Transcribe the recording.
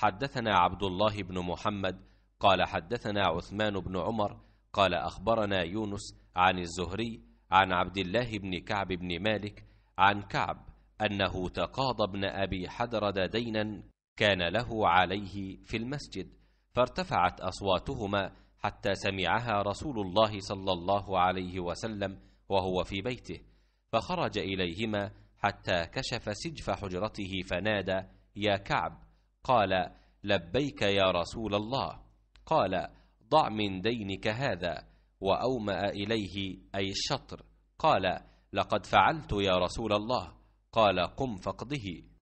حدثنا عبد الله بن محمد قال حدثنا عثمان بن عمر قال أخبرنا يونس عن الزهري عن عبد الله بن كعب بن مالك عن كعب أنه تقاضى ابن أبي حدرد دينا كان له عليه في المسجد فارتفعت أصواتهما حتى سمعها رسول الله صلى الله عليه وسلم وهو في بيته فخرج إليهما حتى كشف سجف حجرته فنادى يا كعب قال لبيك يا رسول الله قال ضع من دينك هذا واوما اليه اي الشطر قال لقد فعلت يا رسول الله قال قم فقده